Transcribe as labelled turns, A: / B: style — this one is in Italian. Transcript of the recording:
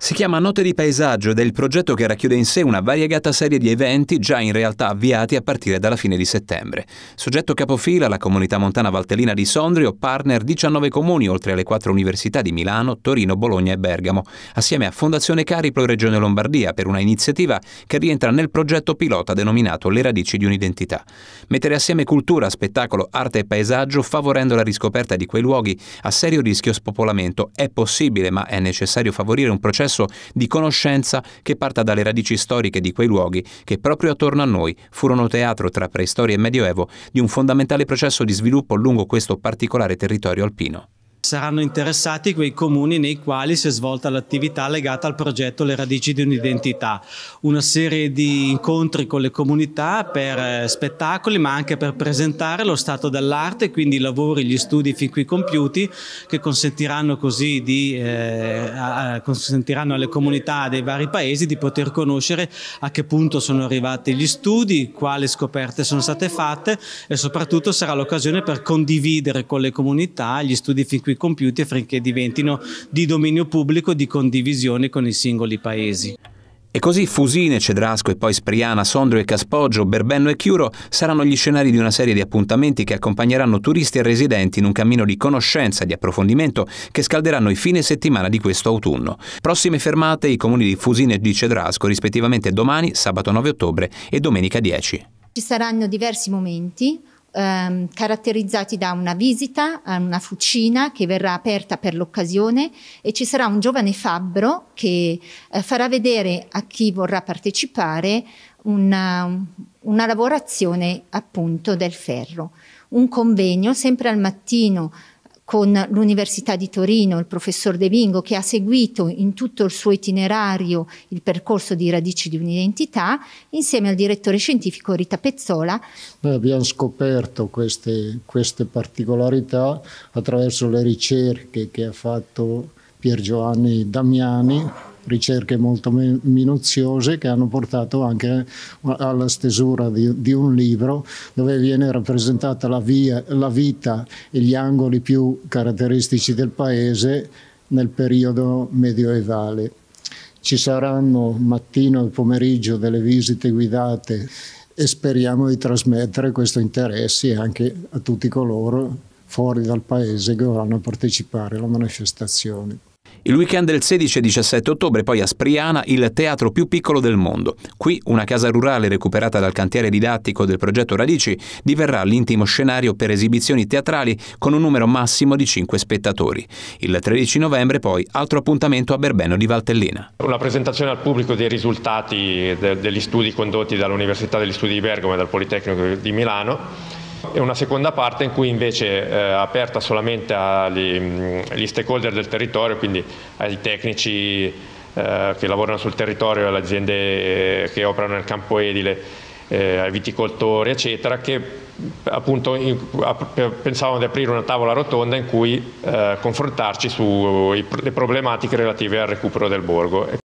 A: Si chiama Note di Paesaggio ed è il progetto che racchiude in sé una variegata serie di eventi già in realtà avviati a partire dalla fine di settembre. Soggetto capofila la comunità montana valtellina di Sondrio, partner 19 comuni oltre alle 4 università di Milano, Torino, Bologna e Bergamo, assieme a Fondazione Cariplo e Regione Lombardia per una iniziativa che rientra nel progetto pilota denominato Le radici di un'identità. Mettere assieme cultura, spettacolo, arte e paesaggio favorendo la riscoperta di quei luoghi a serio rischio spopolamento è possibile ma è necessario favorire un processo processo di conoscenza che parta dalle radici storiche di quei luoghi che proprio attorno a noi furono teatro tra preistoria e medioevo di un fondamentale processo di sviluppo lungo questo particolare territorio alpino.
B: Saranno interessati quei comuni nei quali si è svolta l'attività legata al progetto Le radici di un'identità, una serie di incontri con le comunità per eh, spettacoli ma anche per presentare lo stato dell'arte, quindi i lavori, gli studi fin qui compiuti che consentiranno così di, eh, consentiranno alle comunità dei vari paesi di poter conoscere a che punto sono arrivati gli studi, quali scoperte sono state fatte e soprattutto sarà l'occasione per condividere con le comunità gli studi fin qui qui compiuti affinché diventino di dominio pubblico di condivisione con i singoli paesi.
A: E così Fusine, Cedrasco e poi Spriana, Sondrio e Caspoggio, Berbenno e Chiuro saranno gli scenari di una serie di appuntamenti che accompagneranno turisti e residenti in un cammino di conoscenza e di approfondimento che scalderanno i fine settimana di questo autunno. Prossime fermate i comuni di Fusine e di Cedrasco, rispettivamente domani, sabato 9 ottobre e domenica 10.
C: Ci saranno diversi momenti, ehm, caratterizzati da una visita a una fucina che verrà aperta per l'occasione e ci sarà un giovane fabbro che eh, farà vedere a chi vorrà partecipare una, una lavorazione appunto del ferro. Un convegno sempre al mattino con l'Università di Torino, il professor De Vingo, che ha seguito in tutto il suo itinerario il percorso di radici di un'identità, insieme al direttore scientifico Rita Pezzola.
D: Noi abbiamo scoperto queste, queste particolarità attraverso le ricerche che ha fatto Pier Giovanni Damiani ricerche molto minuziose che hanno portato anche alla stesura di, di un libro dove viene rappresentata la, via, la vita e gli angoli più caratteristici del paese nel periodo medioevale. Ci saranno mattino e pomeriggio delle visite guidate e speriamo di trasmettere questo interesse anche a tutti coloro fuori dal paese che vorranno partecipare alla manifestazione.
A: Il weekend del 16 e 17 ottobre poi a Spriana il teatro più piccolo del mondo. Qui una casa rurale recuperata dal cantiere didattico del progetto Radici diverrà l'intimo scenario per esibizioni teatrali con un numero massimo di 5 spettatori. Il 13 novembre poi altro appuntamento a Berbeno di Valtellina.
E: Una presentazione al pubblico dei risultati de degli studi condotti dall'Università degli Studi di Bergamo e dal Politecnico di Milano e una seconda parte in cui invece eh, aperta solamente agli stakeholder del territorio, quindi ai tecnici eh, che lavorano sul territorio, alle aziende eh, che operano nel campo edile, eh, ai viticoltori, eccetera, che appunto in, ap pensavano di aprire una tavola rotonda in cui eh, confrontarci sulle problematiche relative al recupero del borgo.